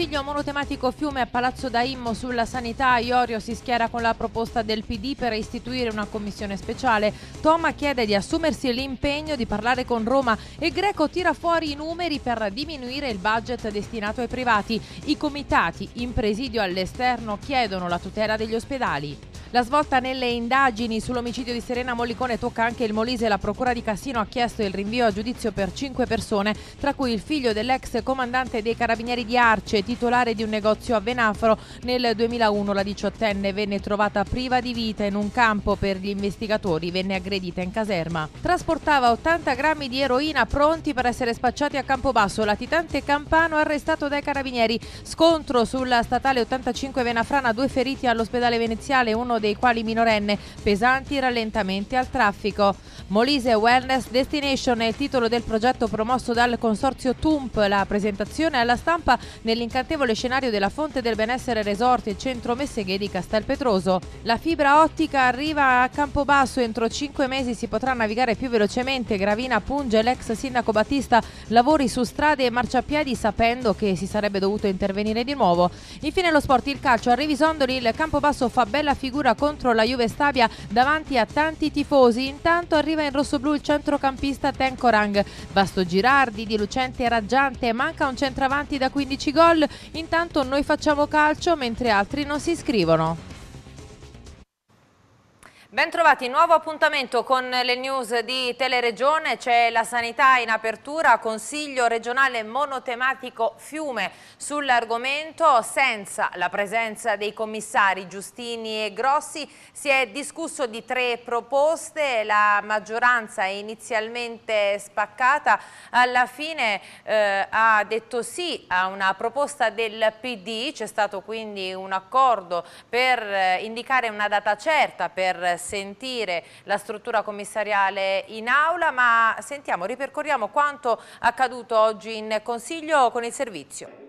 Consiglio monotematico Fiume a Palazzo Daimmo sulla sanità, Iorio si schiera con la proposta del PD per istituire una commissione speciale. Toma chiede di assumersi l'impegno di parlare con Roma e Greco tira fuori i numeri per diminuire il budget destinato ai privati. I comitati in presidio all'esterno chiedono la tutela degli ospedali. La svolta nelle indagini sull'omicidio di Serena Mollicone tocca anche il Molise. La procura di Cassino ha chiesto il rinvio a giudizio per cinque persone, tra cui il figlio dell'ex comandante dei carabinieri di Arce, titolare di un negozio a Venafro. Nel 2001 la diciottenne venne trovata priva di vita in un campo per gli investigatori, venne aggredita in caserma. Trasportava 80 grammi di eroina pronti per essere spacciati a Campobasso. Latitante Campano arrestato dai carabinieri. Scontro sulla statale 85 Venafrana, due feriti all'ospedale veneziale, uno uno dei quali minorenne, pesanti rallentamenti al traffico. Molise Wellness Destination è il titolo del progetto promosso dal consorzio TUMP, la presentazione alla stampa nell'incantevole scenario della Fonte del Benessere Resort e Centro Messeghe di Petroso. La fibra ottica arriva a Campobasso, entro 5 mesi si potrà navigare più velocemente. Gravina punge l'ex sindaco Battista lavori su strade e marciapiedi sapendo che si sarebbe dovuto intervenire di nuovo. Infine lo sport, il calcio, a Revisondoli il Campobasso fa bella figura addirittura contro la Juve Stabia davanti a tanti tifosi. Intanto arriva in rossoblù il centrocampista Tenkorang. Vasto Girardi, di Lucente e Raggiante, manca un centravanti da 15 gol. Intanto noi facciamo calcio mentre altri non si iscrivono. Bentrovati, nuovo appuntamento con le news di Teleregione, c'è la sanità in apertura, consiglio regionale monotematico Fiume sull'argomento, senza la presenza dei commissari Giustini e Grossi si è discusso di tre proposte, la maggioranza inizialmente spaccata, alla fine eh, ha detto sì a una proposta del PD, c'è stato quindi un accordo per eh, indicare una data certa per sentire la struttura commissariale in aula, ma sentiamo, ripercorriamo quanto accaduto oggi in Consiglio con il servizio.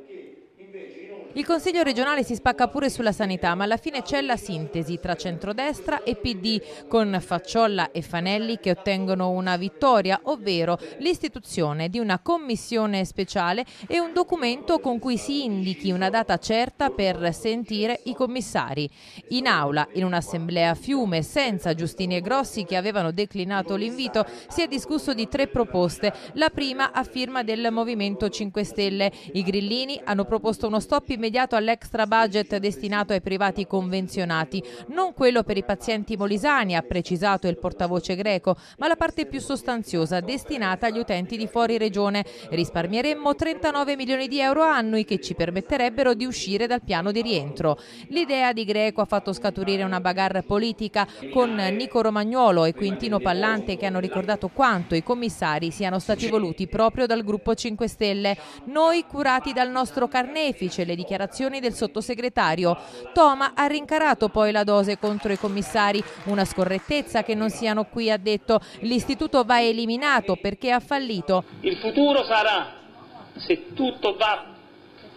Il Consiglio regionale si spacca pure sulla sanità, ma alla fine c'è la sintesi tra centrodestra e PD, con Facciolla e Fanelli che ottengono una vittoria, ovvero l'istituzione di una commissione speciale e un documento con cui si indichi una data certa per sentire i commissari. In aula, in un'assemblea a fiume, senza Giustini e Grossi che avevano declinato l'invito, si è discusso di tre proposte. La prima a firma del Movimento 5 Stelle. I grillini hanno proposto uno stop immediato immediato all'extra budget destinato ai privati convenzionati, non quello per i pazienti molisani, ha precisato il portavoce greco, ma la parte più sostanziosa destinata agli utenti di fuori regione. Risparmieremmo 39 milioni di euro annui che ci permetterebbero di uscire dal piano di rientro. L'idea di Greco ha fatto scaturire una bagarre politica con Nico Romagnuolo e Quintino Pallante che hanno ricordato quanto i commissari siano stati voluti proprio dal gruppo 5 Stelle. Noi curati dal nostro carnefice, le dichiarazioni dichiarazioni del sottosegretario. Toma ha rincarato poi la dose contro i commissari, una scorrettezza che non siano qui, ha detto. L'istituto va eliminato perché ha fallito. Il futuro sarà, se tutto va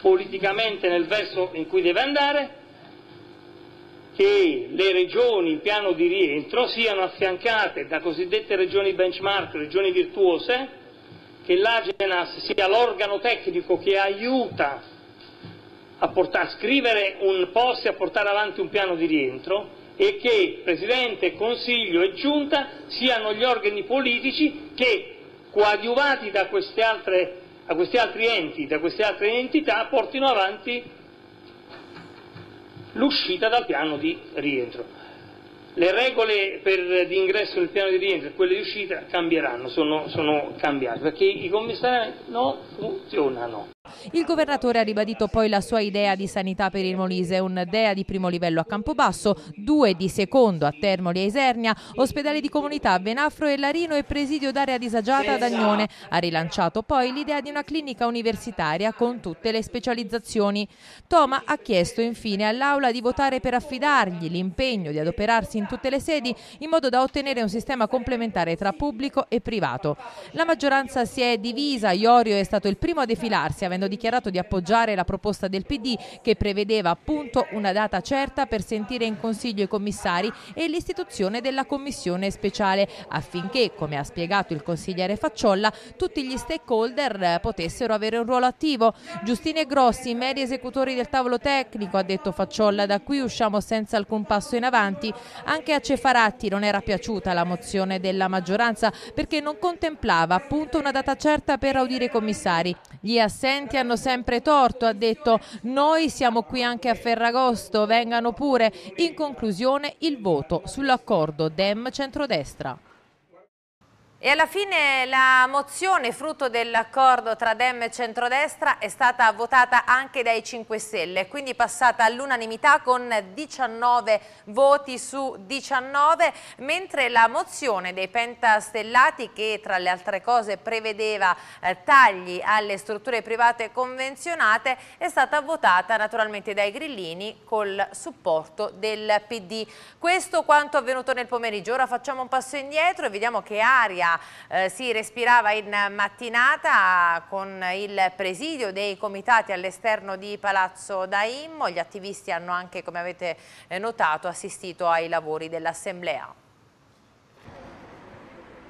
politicamente nel verso in cui deve andare, che le regioni in piano di rientro siano affiancate da cosiddette regioni benchmark, regioni virtuose, che l'Agenas sia l'organo tecnico che aiuta a, portare, scrivere un post e a portare avanti un piano di rientro e che Presidente, Consiglio e Giunta siano gli organi politici che, coadiuvati da, altre, da questi altri enti, da queste altre entità, portino avanti l'uscita dal piano di rientro. Le regole per, di ingresso nel piano di rientro e quelle di uscita cambieranno, sono, sono cambiate, perché i commissari non funzionano. Il governatore ha ribadito poi la sua idea di sanità per il Molise, un DEA di primo livello a Campobasso, due di secondo a Termoli e Isernia, ospedali di comunità a Venafro e Larino e presidio d'area disagiata ad Agnone. Ha rilanciato poi l'idea di una clinica universitaria con tutte le specializzazioni. Toma ha chiesto infine all'Aula di votare per affidargli l'impegno di adoperarsi in tutte le sedi in modo da ottenere un sistema complementare tra pubblico e privato. La maggioranza si è divisa, Iorio è stato il primo a defilarsi avendo dichiarato di appoggiare la proposta del PD che prevedeva appunto una data certa per sentire in Consiglio i commissari e l'istituzione della Commissione speciale affinché, come ha spiegato il consigliere Facciolla, tutti gli stakeholder potessero avere un ruolo attivo. Giustine Grossi, medi esecutori del tavolo tecnico, ha detto Facciolla, da qui usciamo senza alcun passo in avanti. Anche a Cefaratti non era piaciuta la mozione della maggioranza perché non contemplava appunto una data certa per audire i commissari. Gli assenti hanno hanno sempre torto, ha detto noi siamo qui anche a Ferragosto, vengano pure. In conclusione il voto sull'accordo Dem Centrodestra. E alla fine la mozione frutto dell'accordo tra Dem e Centrodestra è stata votata anche dai 5 Stelle, quindi passata all'unanimità con 19 voti su 19, mentre la mozione dei pentastellati che tra le altre cose prevedeva eh, tagli alle strutture private convenzionate è stata votata naturalmente dai grillini col supporto del PD. Questo quanto avvenuto nel pomeriggio. Ora facciamo un passo indietro e vediamo che aria eh, si respirava in mattinata con il presidio dei comitati all'esterno di Palazzo Daimmo. Gli attivisti hanno anche, come avete eh, notato, assistito ai lavori dell'Assemblea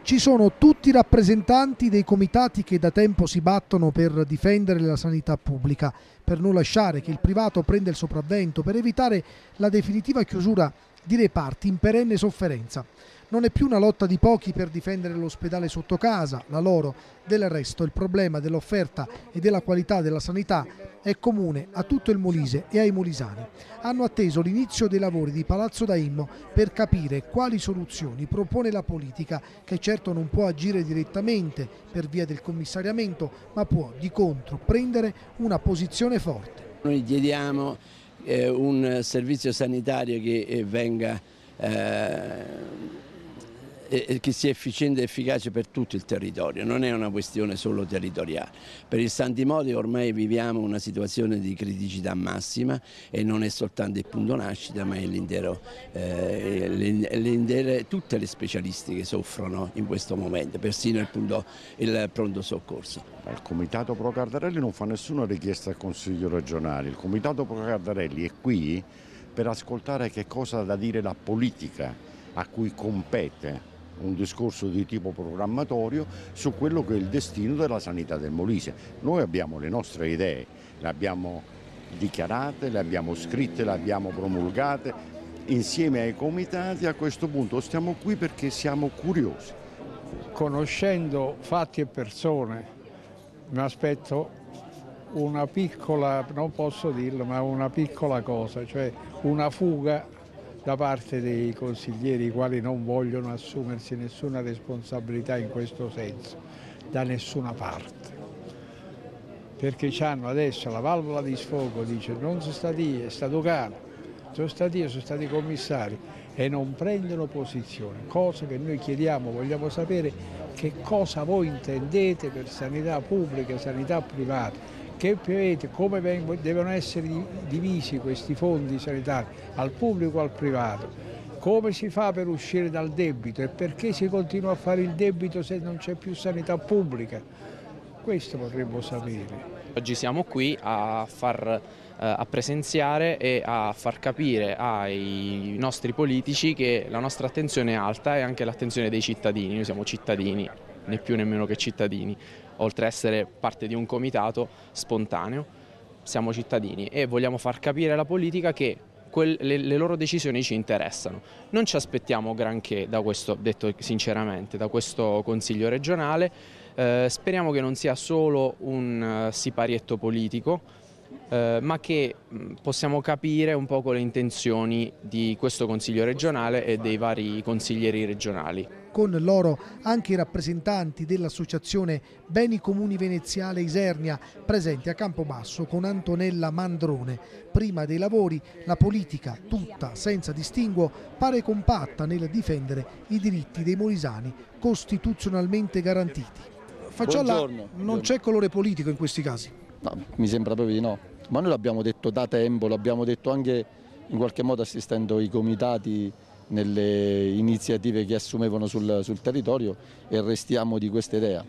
ci sono tutti i rappresentanti dei comitati che da tempo si battono per difendere la sanità pubblica, per non lasciare che il privato prenda il sopravvento, per evitare la definitiva chiusura di reparti in perenne sofferenza. Non è più una lotta di pochi per difendere l'ospedale sotto casa, la loro. Del resto il problema dell'offerta e della qualità della sanità è comune a tutto il Molise e ai molisani. Hanno atteso l'inizio dei lavori di Palazzo Daimmo per capire quali soluzioni propone la politica, che certo non può agire direttamente per via del commissariamento, ma può di contro prendere una posizione forte. Noi chiediamo eh, un servizio sanitario che eh, venga eh, che sia efficiente e efficace per tutto il territorio, non è una questione solo territoriale. Per il San ormai viviamo una situazione di criticità massima e non è soltanto il punto nascita ma è l'intero, eh, l'intero, tutte le specialistiche soffrono in questo momento, persino il, punto, il pronto soccorso. Il Comitato Pro Cardarelli non fa nessuna richiesta al Consiglio regionale, il Comitato Pro Cardarelli è qui per ascoltare che cosa ha da dire la politica a cui compete un discorso di tipo programmatorio su quello che è il destino della sanità del Molise. Noi abbiamo le nostre idee, le abbiamo dichiarate, le abbiamo scritte, le abbiamo promulgate insieme ai comitati. A questo punto stiamo qui perché siamo curiosi. Conoscendo fatti e persone, mi aspetto una piccola, non posso dirlo, ma una piccola cosa, cioè una fuga da parte dei consiglieri i quali non vogliono assumersi nessuna responsabilità in questo senso, da nessuna parte. Perché hanno adesso la valvola di sfogo, dice non sono stati io, è stato Cano, sono stati io, sono stati commissari e non prendono posizione, cosa che noi chiediamo, vogliamo sapere che cosa voi intendete per sanità pubblica, sanità privata, perché vedete come vengono, devono essere divisi questi fondi sanitari al pubblico o al privato, come si fa per uscire dal debito e perché si continua a fare il debito se non c'è più sanità pubblica. Questo vorremmo sapere. Oggi siamo qui a far eh, a presenziare e a far capire ai nostri politici che la nostra attenzione è alta e anche l'attenzione dei cittadini, noi siamo cittadini né più né meno che cittadini, oltre ad essere parte di un comitato spontaneo, siamo cittadini e vogliamo far capire alla politica che le, loro decisioni ci interessano. Non ci aspettiamo granché da questo, detto sinceramente, da questo Consiglio regionale, eh, speriamo che non sia solo un eh, siparietto politico, eh, ma che mm, possiamo capire un po' le intenzioni di questo Consiglio regionale e dei vari consiglieri regionali con loro anche i rappresentanti dell'associazione Beni Comuni Veneziale Isernia presenti a Campobasso con Antonella Mandrone. Prima dei lavori la politica tutta senza distinguo pare compatta nel difendere i diritti dei molisani costituzionalmente garantiti. Faccialla, buongiorno, non c'è colore politico in questi casi? No, mi sembra proprio di no, ma noi l'abbiamo detto da tempo, l'abbiamo detto anche in qualche modo assistendo i comitati nelle iniziative che assumevano sul, sul territorio e restiamo di questa idea.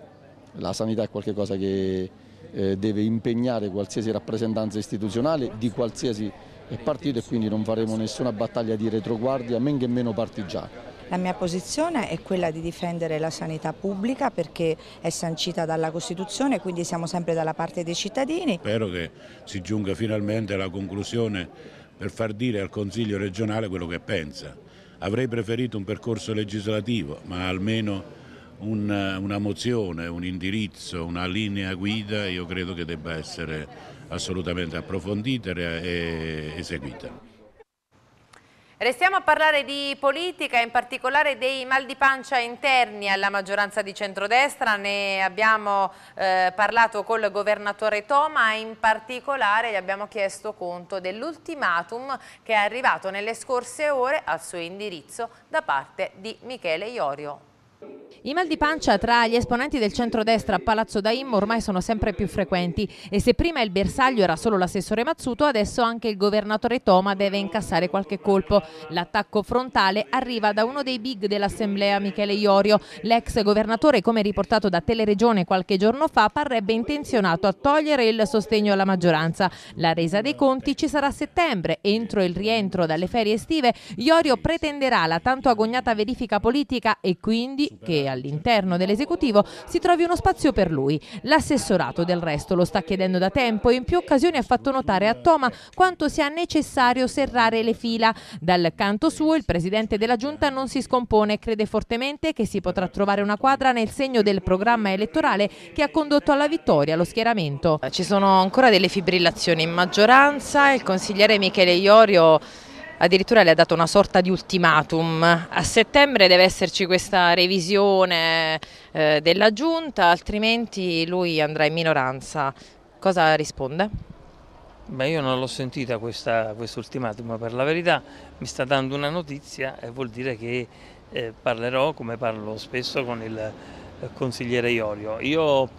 La sanità è qualcosa che eh, deve impegnare qualsiasi rappresentanza istituzionale di qualsiasi eh, partito e quindi non faremo nessuna battaglia di retroguardia, men che meno partigiana. La mia posizione è quella di difendere la sanità pubblica perché è sancita dalla Costituzione, quindi siamo sempre dalla parte dei cittadini. Spero che si giunga finalmente alla conclusione per far dire al Consiglio regionale quello che pensa. Avrei preferito un percorso legislativo, ma almeno una, una mozione, un indirizzo, una linea guida io credo che debba essere assolutamente approfondita e eseguita. Restiamo a parlare di politica, in particolare dei mal di pancia interni alla maggioranza di centrodestra, ne abbiamo eh, parlato col governatore Toma, in particolare gli abbiamo chiesto conto dell'ultimatum che è arrivato nelle scorse ore al suo indirizzo da parte di Michele Iorio. I mal di pancia tra gli esponenti del centrodestra a Palazzo Daim ormai sono sempre più frequenti e se prima il bersaglio era solo l'assessore Mazzuto, adesso anche il governatore Toma deve incassare qualche colpo. L'attacco frontale arriva da uno dei big dell'assemblea Michele Iorio. L'ex governatore, come riportato da Teleregione qualche giorno fa, parrebbe intenzionato a togliere il sostegno alla maggioranza. La resa dei conti ci sarà a settembre. Entro il rientro dalle ferie estive, Iorio pretenderà la tanto agognata verifica politica e quindi quindi che all'interno dell'esecutivo si trovi uno spazio per lui. L'assessorato del resto lo sta chiedendo da tempo e in più occasioni ha fatto notare a Toma quanto sia necessario serrare le fila. Dal canto suo il presidente della giunta non si scompone e crede fortemente che si potrà trovare una quadra nel segno del programma elettorale che ha condotto alla vittoria lo schieramento. Ci sono ancora delle fibrillazioni in maggioranza, il consigliere Michele Iorio addirittura le ha dato una sorta di ultimatum. A settembre deve esserci questa revisione eh, della giunta, altrimenti lui andrà in minoranza. Cosa risponde? Beh, io non l'ho sentita questa, questo ultimatum, per la verità mi sta dando una notizia e vuol dire che eh, parlerò come parlo spesso con il eh, consigliere Iorio. Io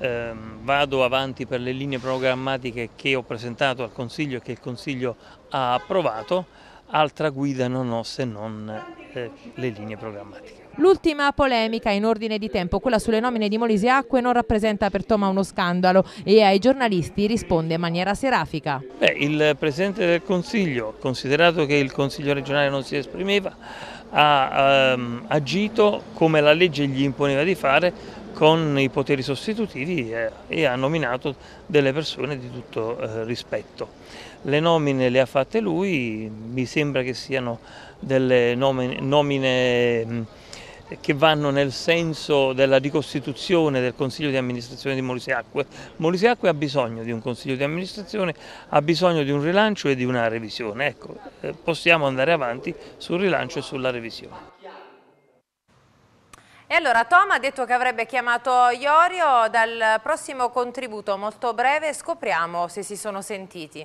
ehm, vado avanti per le linee programmatiche che ho presentato al Consiglio e che il Consiglio ha approvato, altra guida non ho se non eh, le linee programmatiche. L'ultima polemica in ordine di tempo, quella sulle nomine di Molise Acque, non rappresenta per Toma uno scandalo e ai giornalisti risponde in maniera serafica. Beh, il Presidente del Consiglio, considerato che il Consiglio regionale non si esprimeva, ha ehm, agito come la legge gli imponeva di fare con i poteri sostitutivi e ha nominato delle persone di tutto eh, rispetto. Le nomine le ha fatte lui, mi sembra che siano delle nomine, mm, che vanno nel senso della ricostituzione del Consiglio di amministrazione di Molise Acque. Molise Acque ha bisogno di un Consiglio di amministrazione, ha bisogno di un rilancio e di una revisione. Ecco, eh, possiamo andare avanti sul rilancio e sulla revisione. E allora Tom ha detto che avrebbe chiamato Iorio dal prossimo contributo molto breve, scopriamo se si sono sentiti.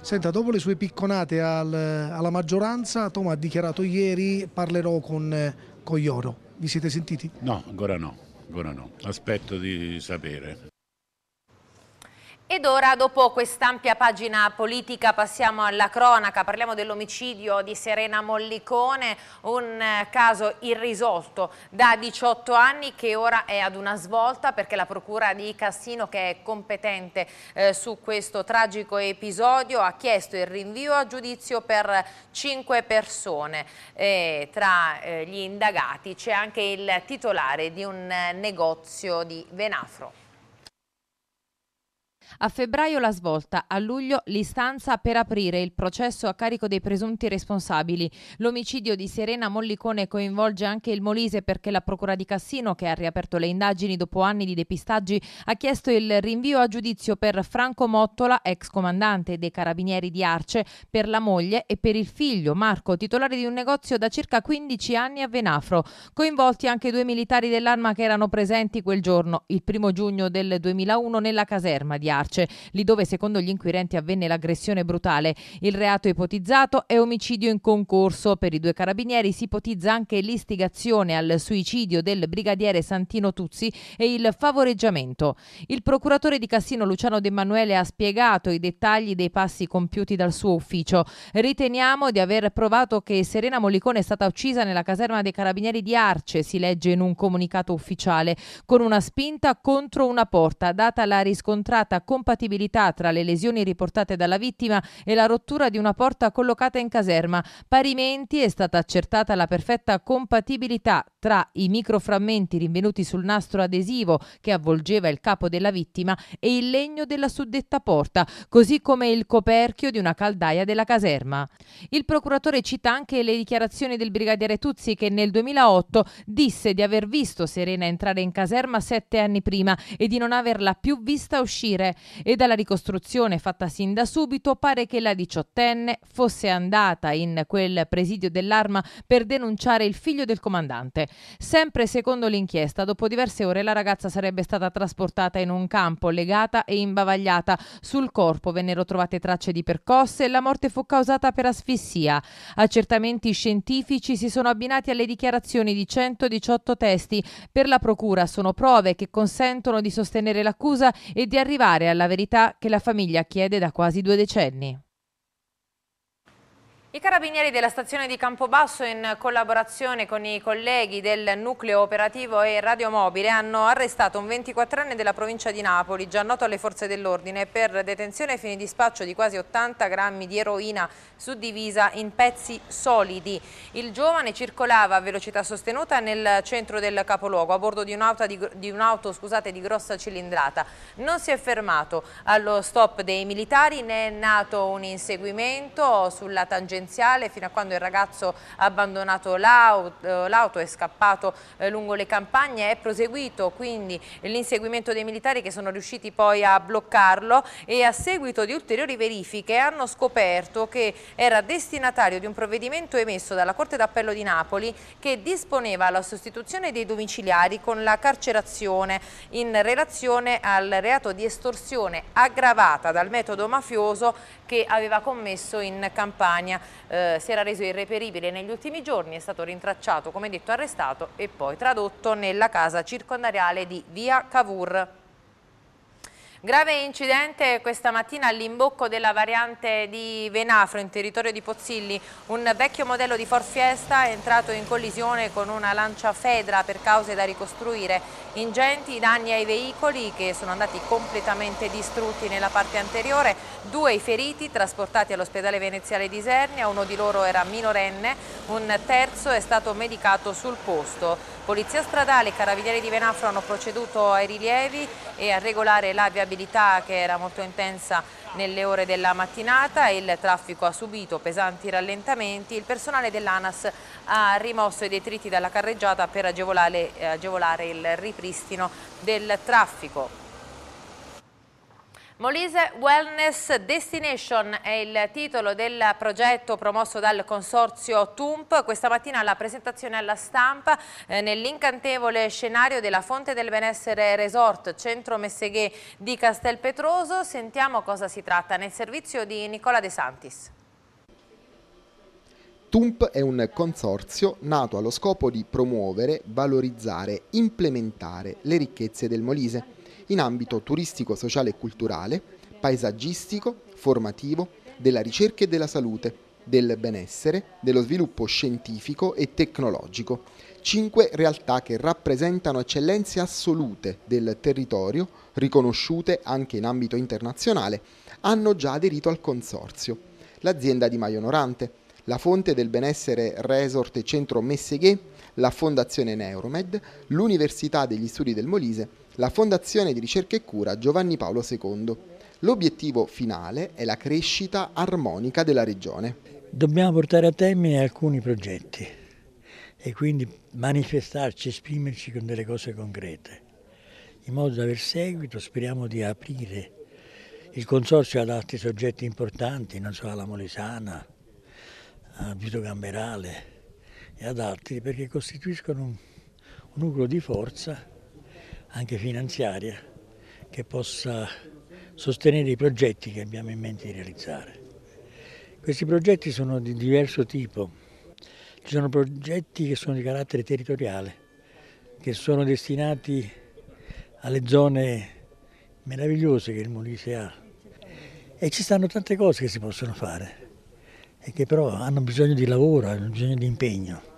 Senta, dopo le sue picconate al, alla maggioranza, Tom ha dichiarato ieri parlerò con, con Iorio. Vi siete sentiti? No, ancora no, ancora no. Aspetto di sapere. Ed ora, dopo quest'ampia pagina politica, passiamo alla cronaca. Parliamo dell'omicidio di Serena Mollicone, un eh, caso irrisolto da 18 anni che ora è ad una svolta perché la procura di Cassino, che è competente eh, su questo tragico episodio, ha chiesto il rinvio a giudizio per 5 persone. E tra eh, gli indagati c'è anche il titolare di un eh, negozio di Venafro. A febbraio la svolta, a luglio l'istanza per aprire il processo a carico dei presunti responsabili. L'omicidio di Serena Mollicone coinvolge anche il Molise perché la Procura di Cassino, che ha riaperto le indagini dopo anni di depistaggi, ha chiesto il rinvio a giudizio per Franco Mottola, ex comandante dei Carabinieri di Arce, per la moglie e per il figlio Marco, titolare di un negozio da circa 15 anni a Venafro. Coinvolti anche due militari dell'arma che erano presenti quel giorno, il primo giugno del 2001, nella caserma di Arce carcere, lì dove secondo gli inquirenti avvenne l'aggressione brutale. Il reato ipotizzato è omicidio in concorso. Per i due carabinieri si ipotizza anche l'istigazione al suicidio del brigadiere Santino Tuzzi e il favoreggiamento. Il procuratore di Cassino Luciano De Emanuele ha spiegato i dettagli dei passi compiuti dal suo ufficio. Riteniamo di aver provato che Serena Mollicone è stata uccisa nella caserma dei carabinieri di Arce, si legge in un comunicato ufficiale, con una spinta contro una porta, data la riscontrata con incompatibilità tra le lesioni riportate dalla vittima e la rottura di una porta collocata in caserma. Parimenti è stata accertata la perfetta compatibilità tra i microframmenti rinvenuti sul nastro adesivo che avvolgeva il capo della vittima e il legno della suddetta porta, così come il coperchio di una caldaia della caserma. Il procuratore cita anche le dichiarazioni del brigadiere Tuzzi che nel 2008 disse di aver visto Serena entrare in caserma sette anni prima e di non averla più vista uscire e dalla ricostruzione fatta sin da subito pare che la diciottenne fosse andata in quel presidio dell'arma per denunciare il figlio del comandante. Sempre secondo l'inchiesta, dopo diverse ore la ragazza sarebbe stata trasportata in un campo, legata e imbavagliata. Sul corpo vennero trovate tracce di percosse e la morte fu causata per asfissia. Accertamenti scientifici si sono abbinati alle dichiarazioni di 118 testi. Per la procura sono prove che consentono di sostenere l'accusa e di arrivare alla la verità che la famiglia chiede da quasi due decenni. I carabinieri della stazione di Campobasso in collaborazione con i colleghi del nucleo operativo e radiomobile hanno arrestato un 24enne della provincia di Napoli, già noto alle forze dell'ordine, per detenzione e fine dispaccio di quasi 80 grammi di eroina suddivisa in pezzi solidi. Il giovane circolava a velocità sostenuta nel centro del capoluogo a bordo di un'auto di, un di grossa cilindrata. Non si è fermato allo stop dei militari, ne è nato un inseguimento sulla tangenziale residenziale fino a quando il ragazzo ha abbandonato eh, l'auto, è scappato eh, lungo le campagne, è proseguito quindi l'inseguimento dei militari che sono riusciti poi a bloccarlo e a seguito di ulteriori verifiche hanno scoperto che era destinatario di un provvedimento emesso dalla Corte d'Appello di Napoli che disponeva la sostituzione dei domiciliari con la carcerazione in relazione al reato di estorsione aggravata dal metodo mafioso che aveva commesso in Campania eh, si era reso irreperibile negli ultimi giorni, è stato rintracciato, come detto, arrestato e poi tradotto nella casa circondariale di Via Cavour. Grave incidente questa mattina all'imbocco della variante di Venafro in territorio di Pozzilli. Un vecchio modello di Ford Fiesta è entrato in collisione con una lancia Fedra per cause da ricostruire. Ingenti danni ai veicoli che sono andati completamente distrutti nella parte anteriore. Due i feriti trasportati all'ospedale veneziale di Isernia, uno di loro era minorenne, un terzo è stato medicato sul posto. Polizia stradale e Caraviglieri di Venafro hanno proceduto ai rilievi e a regolare la viabilità che era molto intensa nelle ore della mattinata, il traffico ha subito pesanti rallentamenti, il personale dell'ANAS ha rimosso i detriti dalla carreggiata per agevolare, eh, agevolare il ripristino del traffico. Molise Wellness Destination è il titolo del progetto promosso dal consorzio TUMP. Questa mattina la presentazione alla stampa eh, nell'incantevole scenario della Fonte del Benessere Resort, centro Messeghè di Castelpetroso. Sentiamo cosa si tratta nel servizio di Nicola De Santis. TUMP è un consorzio nato allo scopo di promuovere, valorizzare, implementare le ricchezze del Molise in ambito turistico, sociale e culturale, paesaggistico, formativo, della ricerca e della salute, del benessere, dello sviluppo scientifico e tecnologico. Cinque realtà che rappresentano eccellenze assolute del territorio, riconosciute anche in ambito internazionale, hanno già aderito al consorzio. L'azienda di Maio Norante, la Fonte del Benessere Resort e Centro Messeghe, la Fondazione Neuromed, l'Università degli Studi del Molise la Fondazione di Ricerca e Cura Giovanni Paolo II. L'obiettivo finale è la crescita armonica della regione. Dobbiamo portare a termine alcuni progetti e quindi manifestarci, esprimerci con delle cose concrete, in modo da aver seguito, speriamo di aprire il consorzio ad altri soggetti importanti, non so, alla Molesana, a Vito Gamberale e ad altri, perché costituiscono un, un nucleo di forza anche finanziaria che possa sostenere i progetti che abbiamo in mente di realizzare. Questi progetti sono di diverso tipo, ci sono progetti che sono di carattere territoriale, che sono destinati alle zone meravigliose che il Molise ha e ci stanno tante cose che si possono fare e che però hanno bisogno di lavoro, hanno bisogno di impegno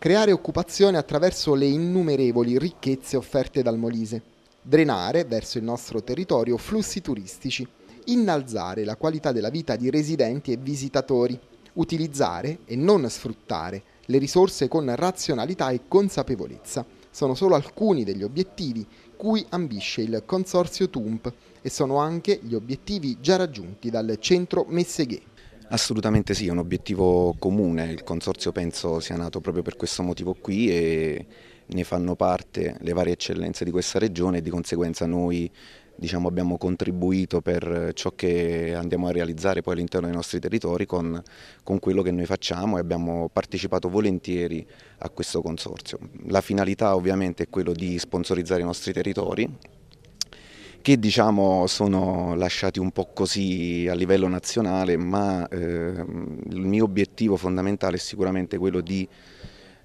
creare occupazione attraverso le innumerevoli ricchezze offerte dal Molise, drenare verso il nostro territorio flussi turistici, innalzare la qualità della vita di residenti e visitatori, utilizzare e non sfruttare le risorse con razionalità e consapevolezza. Sono solo alcuni degli obiettivi cui ambisce il Consorzio TUMP e sono anche gli obiettivi già raggiunti dal centro Messeghè. Assolutamente sì, è un obiettivo comune, il consorzio penso sia nato proprio per questo motivo qui e ne fanno parte le varie eccellenze di questa regione e di conseguenza noi diciamo, abbiamo contribuito per ciò che andiamo a realizzare poi all'interno dei nostri territori con, con, quello che noi facciamo e abbiamo partecipato volentieri a questo consorzio. La finalità ovviamente è quello di sponsorizzare i nostri territori che diciamo sono lasciati un po' così a livello nazionale, ma eh, il mio obiettivo fondamentale è sicuramente quello di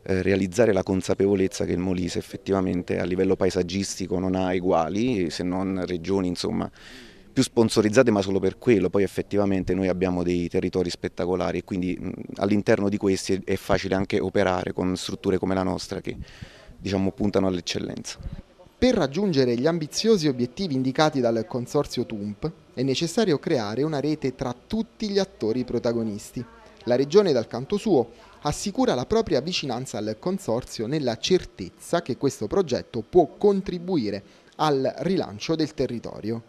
eh, realizzare la consapevolezza che il Molise effettivamente a livello paesaggistico non ha uguali, se non regioni insomma più sponsorizzate ma solo per quello, poi effettivamente noi abbiamo dei territori spettacolari e quindi all'interno di questi è facile anche operare con strutture come la nostra che diciamo puntano all'eccellenza. Per raggiungere gli ambiziosi obiettivi indicati dal consorzio TUMP è necessario creare una rete tra tutti gli attori protagonisti. La Regione dal canto suo assicura la propria vicinanza al consorzio nella certezza che questo progetto può contribuire al rilancio del territorio.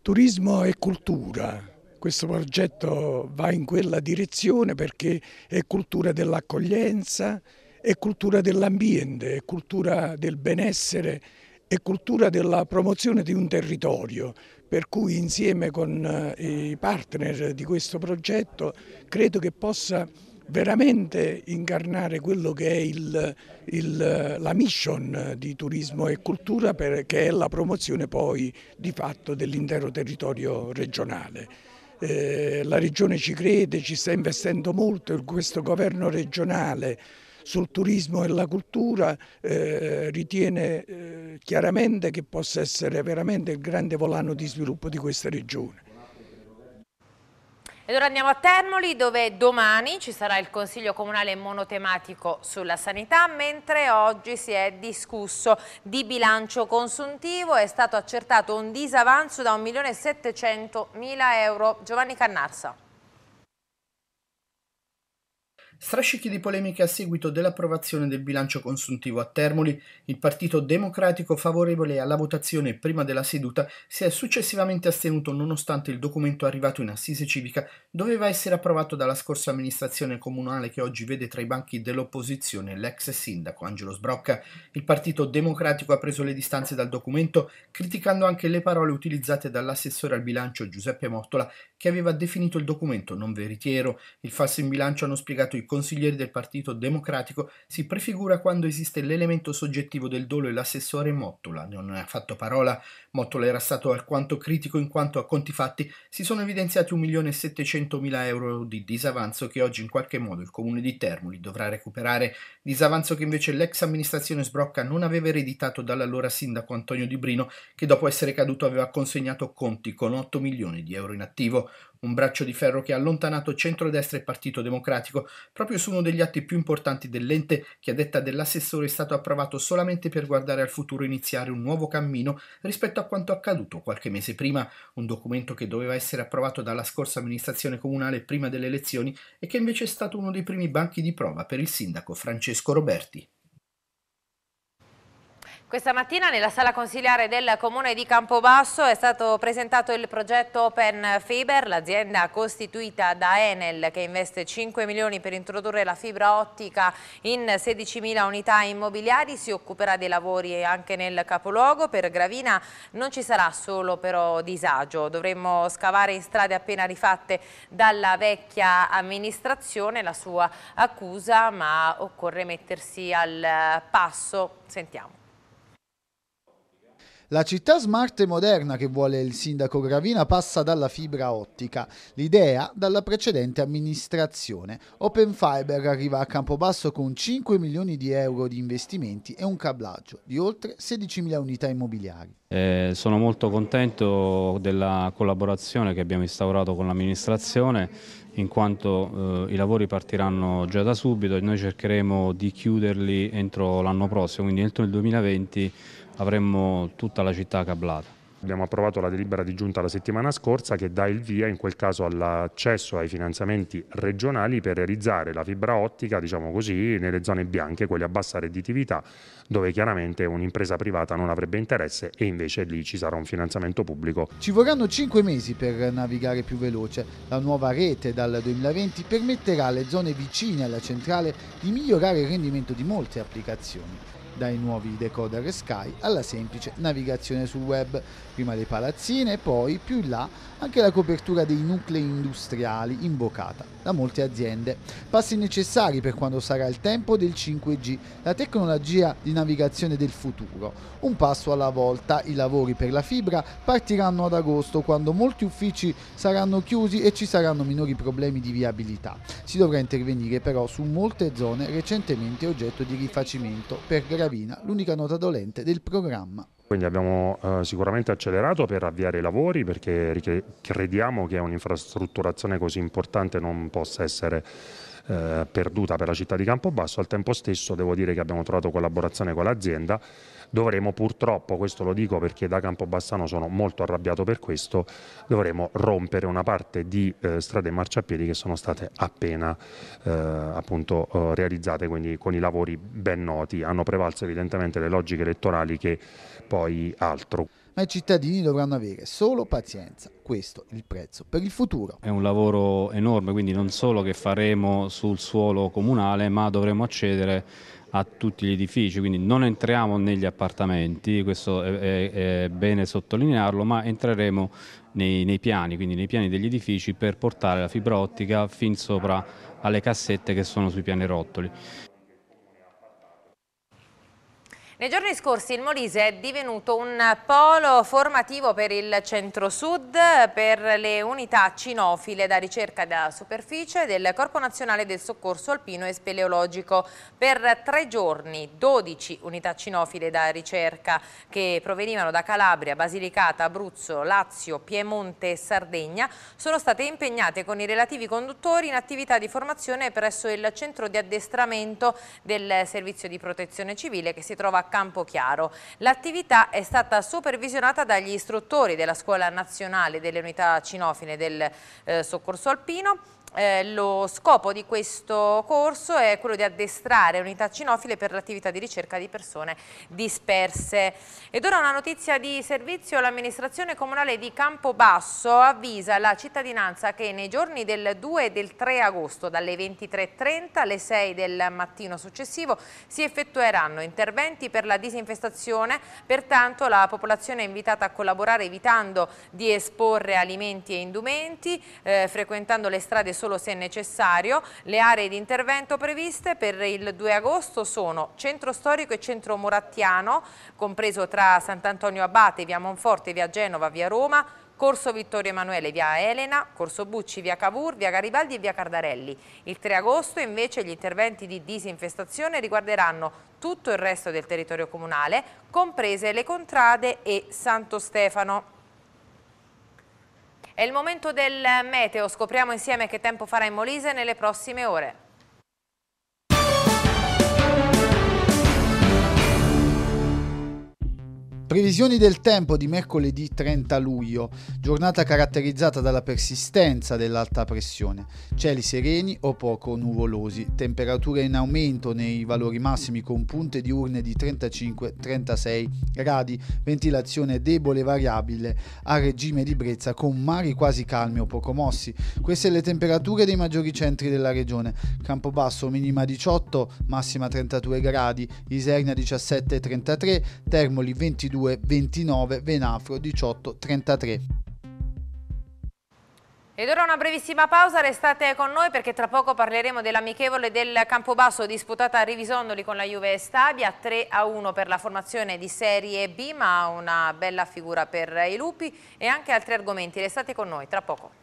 Turismo e cultura. Questo progetto va in quella direzione perché è cultura dell'accoglienza, è cultura dell'ambiente, è cultura del benessere, è cultura della promozione di un territorio, per cui insieme con eh, i partner di questo progetto credo che possa veramente incarnare quello che è il, il, la mission di turismo e cultura per, che è la promozione poi di fatto dell'intero territorio regionale. Eh, la regione ci crede, ci sta investendo molto, questo governo regionale sul turismo e la cultura, eh, ritiene eh, chiaramente che possa essere veramente il grande volano di sviluppo di questa regione. Ed ora andiamo a Termoli dove domani ci sarà il Consiglio Comunale monotematico sulla sanità mentre oggi si è discusso di bilancio consuntivo è stato accertato un disavanzo da 1.700.000 euro. Giovanni Cannarsa. Strascichi di polemiche a seguito dell'approvazione del bilancio consuntivo a Termoli, il Partito Democratico favorevole alla votazione prima della seduta si è successivamente astenuto nonostante il documento arrivato in assise civica doveva essere approvato dalla scorsa amministrazione comunale che oggi vede tra i banchi dell'opposizione l'ex sindaco Angelo Sbrocca. Il Partito Democratico ha preso le distanze dal documento criticando anche le parole utilizzate dall'assessore al bilancio Giuseppe Mottola che aveva definito il documento non veritiero. Il falso in bilancio hanno spiegato i consiglieri del Partito Democratico si prefigura quando esiste l'elemento soggettivo del dolo e l'assessore Mottola. Non ne ha fatto parola, Mottola era stato alquanto critico in quanto a conti fatti si sono evidenziati 1.700.000 euro di disavanzo che oggi in qualche modo il comune di Termoli dovrà recuperare, disavanzo che invece l'ex amministrazione Sbrocca non aveva ereditato dall'allora sindaco Antonio Di Brino che dopo essere caduto aveva consegnato conti con 8 milioni di euro in attivo un braccio di ferro che ha allontanato centrodestra e Partito Democratico, proprio su uno degli atti più importanti dell'ente che a detta dell'assessore è stato approvato solamente per guardare al futuro e iniziare un nuovo cammino rispetto a quanto accaduto qualche mese prima, un documento che doveva essere approvato dalla scorsa amministrazione comunale prima delle elezioni e che invece è stato uno dei primi banchi di prova per il sindaco Francesco Roberti. Questa mattina nella sala consigliare del comune di Campobasso è stato presentato il progetto Open Fiber, l'azienda costituita da Enel che investe 5 milioni per introdurre la fibra ottica in 16 mila unità immobiliari, si occuperà dei lavori anche nel capoluogo, per Gravina non ci sarà solo però disagio, dovremmo scavare in strade appena rifatte dalla vecchia amministrazione, la sua accusa, ma occorre mettersi al passo, sentiamo. La città smart e moderna che vuole il sindaco Gravina passa dalla fibra ottica, l'idea dalla precedente amministrazione. Open Fiber arriva a Campobasso con 5 milioni di euro di investimenti e un cablaggio di oltre 16 mila unità immobiliari. Eh, sono molto contento della collaborazione che abbiamo instaurato con l'amministrazione in quanto eh, i lavori partiranno già da subito e noi cercheremo di chiuderli entro l'anno prossimo, quindi entro il 2020 avremmo tutta la città cablata. Abbiamo approvato la delibera di giunta la settimana scorsa che dà il via in quel caso all'accesso ai finanziamenti regionali per realizzare la fibra ottica, diciamo così, nelle zone bianche, quelle a bassa redditività, dove chiaramente un'impresa privata non avrebbe interesse e invece lì ci sarà un finanziamento pubblico. Ci vorranno 5 mesi per navigare più veloce. La nuova rete dal 2020 permetterà alle zone vicine alla centrale di migliorare il rendimento di molte applicazioni dai nuovi decoder Sky alla semplice navigazione sul web, prima le palazzine e poi più in là anche la copertura dei nuclei industriali invocata da molte aziende. Passi necessari per quando sarà il tempo del 5G, la tecnologia di navigazione del futuro. Un passo alla volta, i lavori per la fibra partiranno ad agosto quando molti uffici saranno chiusi e ci saranno minori problemi di viabilità. Si dovrà intervenire però su molte zone recentemente oggetto di rifacimento per garantire Gravina, l'unica nota dolente del programma. Quindi abbiamo eh, sicuramente accelerato per avviare i lavori perché crediamo che un'infrastrutturazione così importante non possa essere eh, perduta per la città di Campobasso. Al tempo stesso devo dire che abbiamo trovato collaborazione con l'azienda dovremo purtroppo, questo lo dico perché da Campobassano sono molto arrabbiato per questo, dovremo rompere una parte di eh, strade e marciapiedi che sono state appena eh, appunto, eh, realizzate, quindi con i lavori ben noti. Hanno prevalso evidentemente le logiche elettorali che poi altro ma i cittadini dovranno avere solo pazienza. Questo il prezzo per il futuro. È un lavoro enorme, quindi non solo che faremo sul suolo comunale, ma dovremo accedere a tutti gli edifici, quindi non entriamo negli appartamenti, questo è, è, è bene sottolinearlo, ma entreremo nei, nei, piani, quindi nei piani degli edifici per portare la fibra ottica fin sopra alle cassette che sono sui pianerottoli. Nei giorni scorsi il Molise è divenuto un polo formativo per il centro-sud per le unità cinofile da ricerca da superficie del Corpo Nazionale del Soccorso Alpino e Speleologico. Per tre giorni 12 unità cinofile da ricerca che provenivano da Calabria, Basilicata, Abruzzo, Lazio, Piemonte e Sardegna sono state impegnate con i relativi conduttori in attività di formazione presso il centro di addestramento del Servizio di Protezione Civile che si trova a Campochiaro. L'attività è stata supervisionata dagli istruttori della Scuola Nazionale delle Unità Cinofine del eh, Soccorso Alpino eh, lo scopo di questo corso è quello di addestrare unità cinofile per l'attività di ricerca di persone disperse. Ed ora una notizia di servizio, l'amministrazione comunale di Campobasso avvisa la cittadinanza che nei giorni del 2 e del 3 agosto dalle 23.30 alle 6 del mattino successivo si effettueranno interventi per la disinfestazione, pertanto la popolazione è invitata a collaborare evitando di esporre alimenti e indumenti, eh, frequentando le strade sociali solo se necessario. Le aree di intervento previste per il 2 agosto sono Centro Storico e Centro Morattiano, compreso tra Sant'Antonio Abate, Via Monforte, Via Genova, Via Roma, Corso Vittorio Emanuele via Elena, Corso Bucci via Cavour, via Garibaldi e via Cardarelli. Il 3 agosto invece gli interventi di disinfestazione riguarderanno tutto il resto del territorio comunale, comprese le contrade e Santo Stefano. È il momento del meteo, scopriamo insieme che tempo farà in Molise nelle prossime ore. Previsioni del tempo di mercoledì 30 luglio, giornata caratterizzata dalla persistenza dell'alta pressione, cieli sereni o poco nuvolosi, temperature in aumento nei valori massimi con punte diurne di 35-36 gradi, ventilazione debole e variabile a regime di brezza con mari quasi calmi o poco mossi. Queste le temperature dei maggiori centri della regione, Campobasso minima 18, massima 32 gradi, Isernia 17-33, Termoli 22 22 29 Venafro 18 33. Ed ora una brevissima pausa, restate con noi perché tra poco parleremo dell'amichevole del Campobasso disputata a Rivisondoli con la Juve Stabia, 3 a 1 per la formazione di Serie B, ma una bella figura per i lupi e anche altri argomenti, restate con noi tra poco.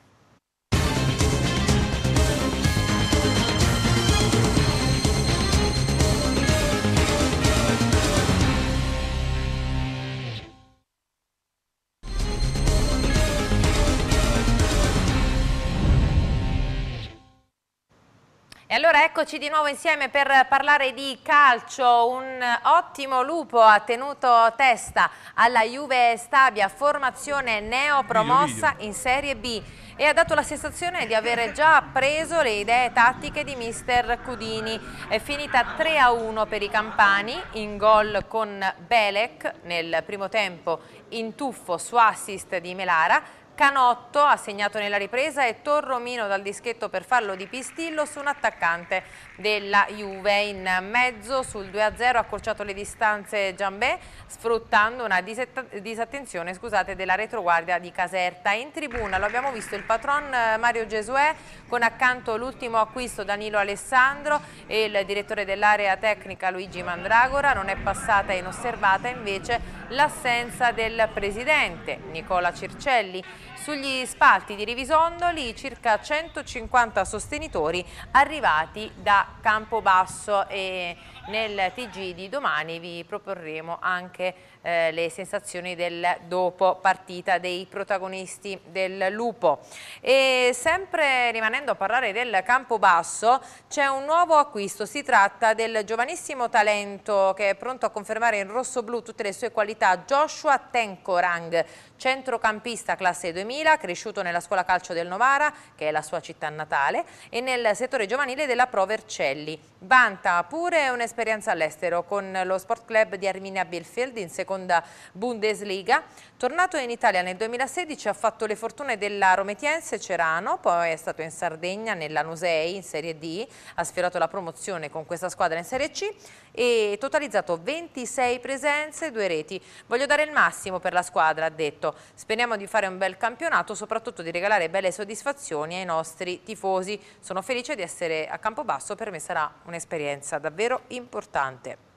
E allora eccoci di nuovo insieme per parlare di calcio, un ottimo lupo ha tenuto testa alla Juve Stabia, formazione neopromossa in Serie B e ha dato la sensazione di avere già preso le idee tattiche di mister Cudini. È finita 3-1 per i campani, in gol con Belek nel primo tempo in tuffo su assist di Melara, Canotto ha segnato nella ripresa e Torromino dal dischetto per farlo di Pistillo su un attaccante della Juve in mezzo sul 2-0 ha accorciato le distanze Giambè sfruttando una disattenzione scusate, della retroguardia di Caserta in tribuna lo abbiamo visto il patron eh, Mario Gesuè con accanto l'ultimo acquisto Danilo Alessandro e il direttore dell'area tecnica Luigi Mandragora non è passata inosservata invece l'assenza del presidente Nicola Circelli sugli spalti di Rivisondoli circa 150 sostenitori arrivati da Campobasso e nel TG di domani vi proporremo anche eh, le sensazioni del dopo partita dei protagonisti del Lupo. E sempre rimanendo a parlare del campo basso c'è un nuovo acquisto, si tratta del giovanissimo talento che è pronto a confermare in rosso-blu tutte le sue qualità, Joshua Tenkorang, centrocampista classe 2000, cresciuto nella scuola calcio del Novara, che è la sua città natale, e nel settore giovanile della Pro Vercelli. Vanta pure un'esperienza un'esperienza all'estero con lo Sport Club di Arminia Bielefeld in seconda Bundesliga. Tornato in Italia nel 2016 ha fatto le fortune della Rometiense Cerano, poi è stato in Sardegna nella Nusei in Serie D, ha sfiorato la promozione con questa squadra in Serie C e totalizzato 26 presenze, e due reti. Voglio dare il massimo per la squadra, ha detto. Speriamo di fare un bel campionato, soprattutto di regalare belle soddisfazioni ai nostri tifosi. Sono felice di essere a Campobasso, per me sarà un'esperienza davvero importante importante.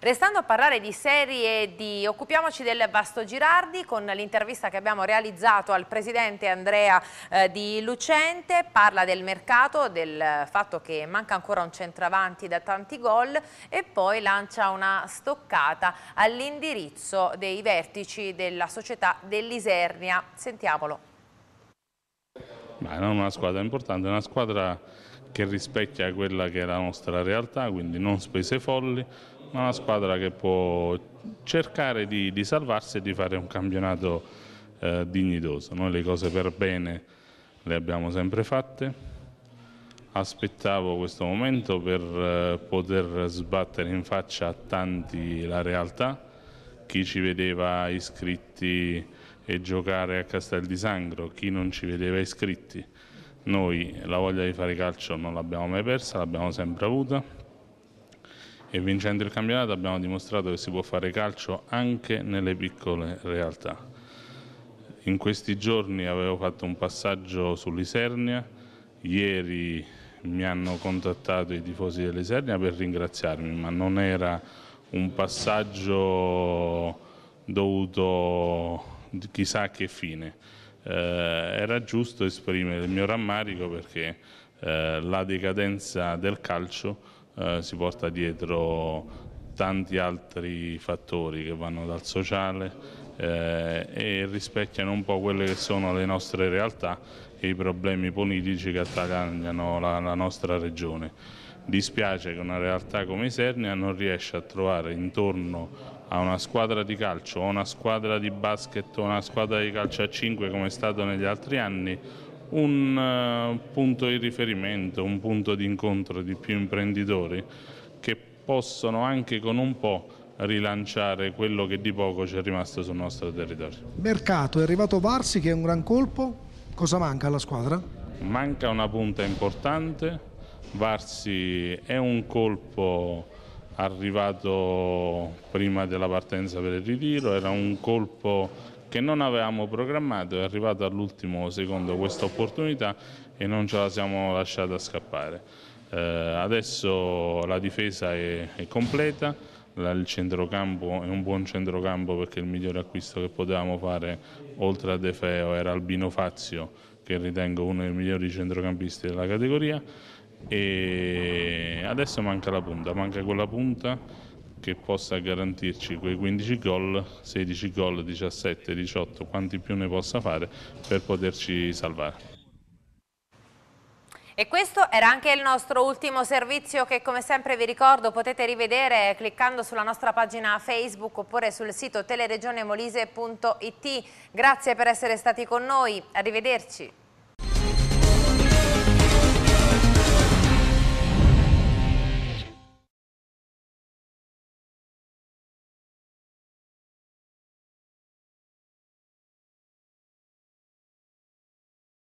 Restando a parlare di serie D, occupiamoci del Vasto Girardi con l'intervista che abbiamo realizzato al presidente Andrea eh, di Lucente, parla del mercato, del fatto che manca ancora un centravanti da tanti gol e poi lancia una stoccata all'indirizzo dei vertici della società dell'Isernia. Sentiamolo. Ma è una squadra importante, una squadra che rispecchia quella che è la nostra realtà, quindi non spese folli, ma una squadra che può cercare di, di salvarsi e di fare un campionato eh, dignitoso. Noi le cose per bene le abbiamo sempre fatte, aspettavo questo momento per eh, poter sbattere in faccia a tanti la realtà, chi ci vedeva iscritti e giocare a Castel di Sangro, chi non ci vedeva iscritti noi la voglia di fare calcio non l'abbiamo mai persa, l'abbiamo sempre avuta e vincendo il campionato abbiamo dimostrato che si può fare calcio anche nelle piccole realtà. In questi giorni avevo fatto un passaggio sull'Isernia, ieri mi hanno contattato i tifosi dell'Isernia per ringraziarmi, ma non era un passaggio dovuto chissà a che fine eh, era giusto esprimere il mio rammarico perché eh, la decadenza del calcio eh, si porta dietro tanti altri fattori che vanno dal sociale eh, e rispecchiano un po' quelle che sono le nostre realtà e i problemi politici che attaccano la, la, nostra regione. Dispiace che una realtà come Isernia non riesca a trovare intorno a una squadra di calcio, a una squadra di basket o una squadra di calcio a 5 come è stato negli altri anni, un eh, punto di riferimento, un punto di incontro di più imprenditori che possono anche con un po' rilanciare quello che di poco ci è rimasto sul nostro territorio. Mercato, è arrivato Varsi che è un gran colpo, cosa manca alla squadra? Manca una punta importante, Varsi è un colpo arrivato prima della partenza per il ritiro, era un colpo che non avevamo programmato, è arrivato all'ultimo secondo questa opportunità e non ce la siamo lasciata scappare. Eh, adesso la difesa è, è completa, la, il centrocampo è un buon centrocampo perché il migliore acquisto che potevamo fare oltre a De Feo era Albino Fazio che ritengo uno dei migliori centrocampisti della categoria e adesso manca la punta, manca quella punta che possa garantirci quei 15 gol, 16 gol, 17, 18, quanti più ne possa fare per poterci salvare. E questo era anche il nostro ultimo servizio che come sempre vi ricordo potete rivedere cliccando sulla nostra pagina Facebook oppure sul sito teleregionemolise.it. Grazie per essere stati con noi, arrivederci.